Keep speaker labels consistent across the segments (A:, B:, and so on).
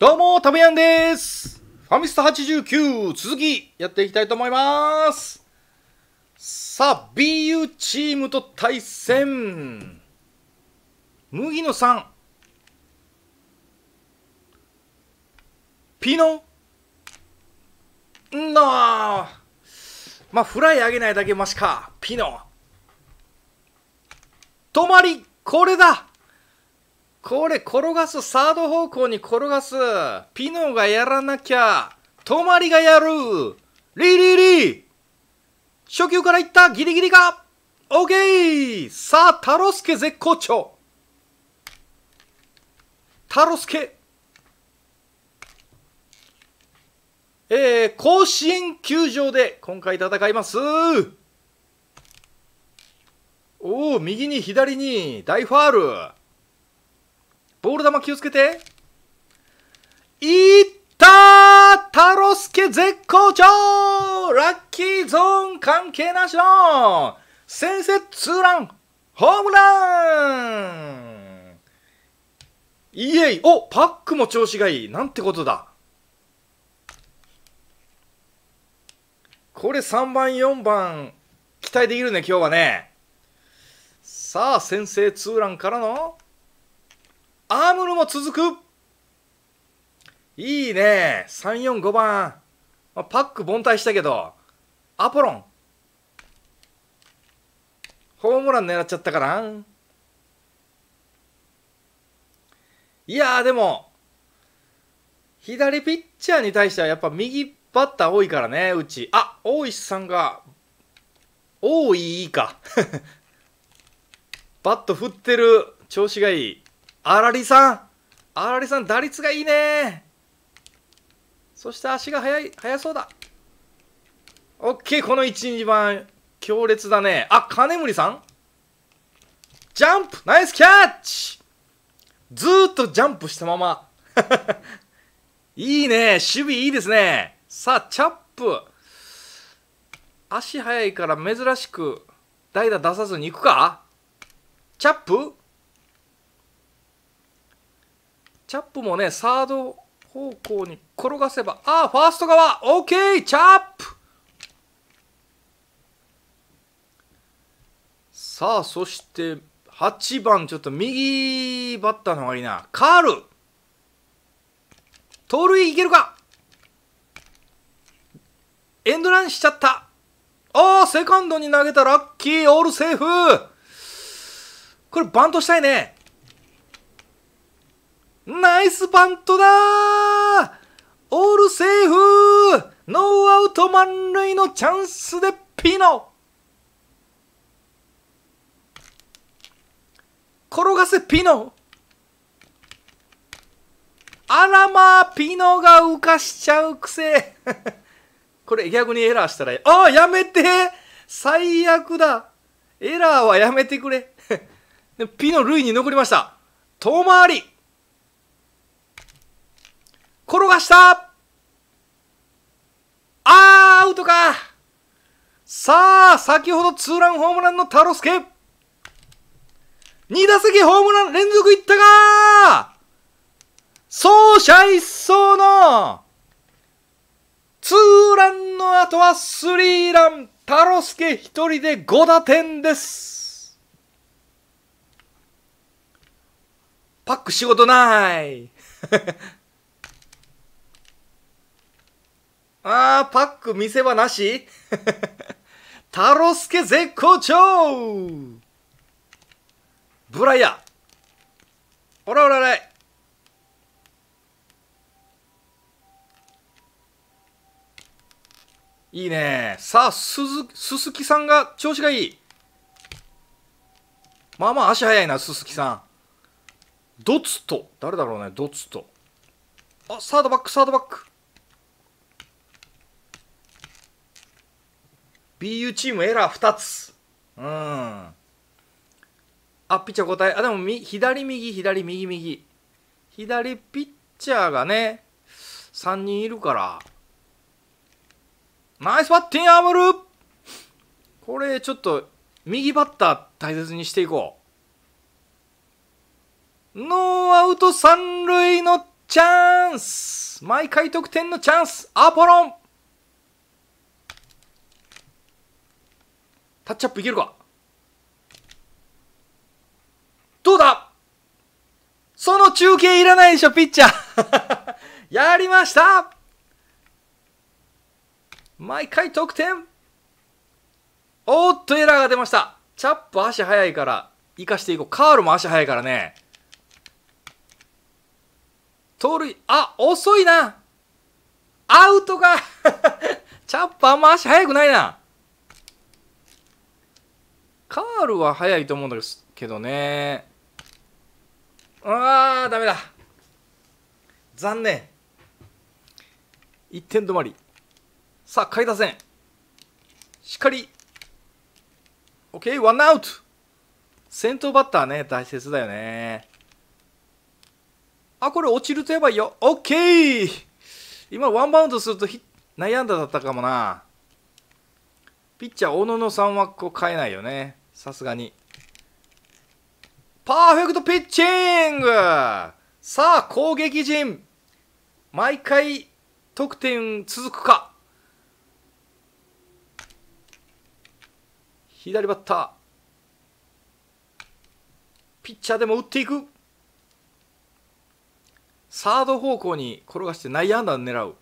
A: どうも、たべやんです。ファミスタ89、続き、やっていきたいと思います。さあ、BU チームと対戦。麦野さん。ピノ。んなまあ、フライあげないだけマシか。ピノ。止まり、これだこれ転がす、サード方向に転がす。ピノがやらなきゃ。止まりがやる。リリリ初球からいったギリギリかオーケーさあ、タロスケ絶好調タロスケえー、甲子園球場で今回戦いますおお、右に左に大ファール。ボール球気をつけて。いった太郎介絶好調ラッキーゾーン関係なしの先制ツーランホームランイエイおパックも調子がいいなんてことだこれ3番4番期待できるね今日はねさあ先制ツーランからのアームルも続くいいね。3、4、5番。パック凡退したけど、アポロン。ホームラン狙っちゃったから。いやーでも、左ピッチャーに対してはやっぱ右バッター多いからね、うち。あ、大石さんが、多いか。バット振ってる、調子がいい。あらりさんあらりさん、打率がいいねそして足が速い、速そうだ。オッケー、この1、2番、強烈だね。あ、金森さんジャンプナイスキャッチずーっとジャンプしたまま。いいね守備いいですねさあ、チャップ足速いから珍しく代打出さずに行くかチャップチャップもね、サード方向に転がせば、ああ、ファースト側、オッケー、チャップさあ、そして8番、ちょっと右バッターの方がいいな、カール盗塁いけるかエンドランしちゃったああ、セカンドに投げたラッキー、オールセーフこれバントしたいね。ナイスパントだオールセーフノーアウト満塁のチャンスでピノ転がせピノあらまあ、ピノが浮かしちゃうくせ これ逆にエラーしたらいい。ああ、やめて最悪だエラーはやめてくれ ピノ類に残りました。遠回り転がしたあアウトかさあ、先ほどツーランホームランの太郎ケ !2 打席ホームラン連続いったが走者一掃のツーランの後はスリーラン太郎ケ一人で5打点ですパック仕事ないあー、パック見せ場なし タロスケ絶好調ブライアおらおらおらいいねさあ、すす鈴木さんが調子がいい。まあまあ足早いな、鈴木さん。ドツと。誰だろうね、ドツと。あ、サードバック、サードバック。BU チームエラー2つうんあピッチャー答え。あでも左右左右右左ピッチャーがね3人いるからナイスバッティングアムルこれちょっと右バッター大切にしていこうノーアウト三塁のチャンス毎回得点のチャンスアポロンタッチアップいけるかどうだその中継いらないでしょ、ピッチャー やりました毎回得点おっと、エラーが出ました。チャップ足速いから、生かしていこう。カールも足速いからね。盗塁、あ、遅いなアウトか チャップあんま足速くないな。カールは早いと思うんだけどね。あー、ダメだ。残念。1点止まり。さあ、下位打線。しっかり。OK、ワンアウト。先頭バッターね、大切だよね。あ、これ落ちるとやばいよ。OK! 今、ワンバウンドすると悩んだだったかもな。ピッチャー、小野のさんはこう変えないよね。さすがに。パーフェクトピッチングさあ、攻撃陣毎回得点続くか左バッター。ピッチャーでも打っていくサード方向に転がして内野安打を狙う。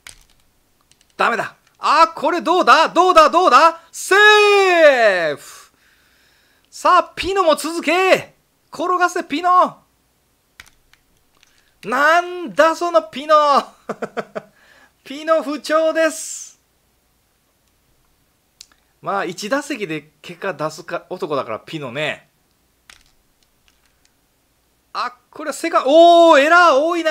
A: ダメだあ、これどうだどうだどうだセーフさあ、ピノも続け転がせ、ピノなんだそのピノ ピノ不調ですまあ、1打席で結果出すか男だからピノね。あ、これはセカンおー、エラー多いな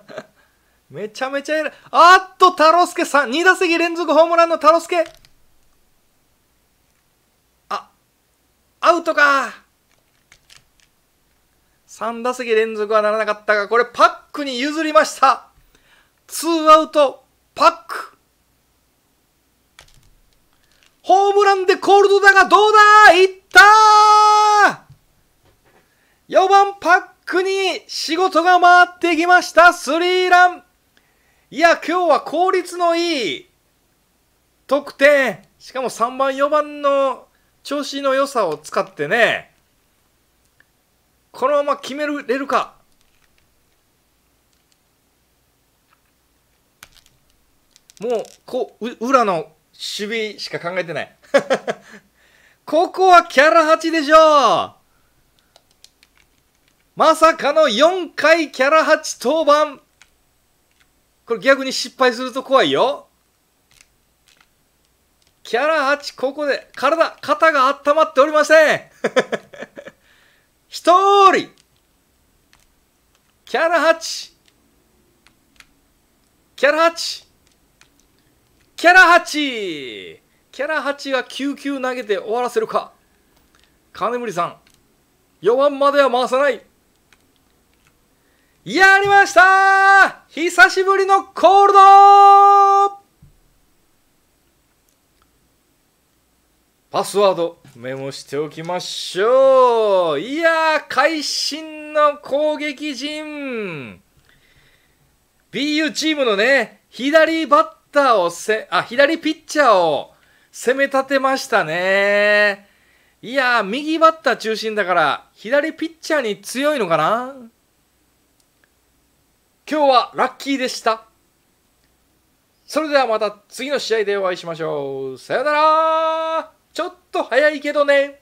A: めちゃめちゃエラー。あっと、太郎ケさん、2打席連続ホームランの太郎ケアウトか3打席連続はならなかったが、これパックに譲りました。ツーアウト、パック。ホームランでコールドだがどうだいったー !4 番パックに仕事が回ってきました。スリーラン。いや、今日は効率のいい得点。しかも3番、4番の調子の良さを使ってね、このまま決めれるか。もう、こう、裏の守備しか考えてない ここはキャラ8でしょまさかの4回キャラ8登板これ逆に失敗すると怖いよ。キャラ8、ここで体、肩が温まっておりません 一人キャラ8キャラ8キャラ8キャラ8が9球投げて終わらせるか金森さん4番までは回さないやりました久しぶりのコールドパスワードメモしておきましょういやー会心の攻撃陣 BU チームのね左バッターをせあ左ピッチャーを攻め立てましたねいやー右バッター中心だから左ピッチャーに強いのかな今日はラッキーでしたそれではまた次の試合でお会いしましょうさよならちょっと早いけどね。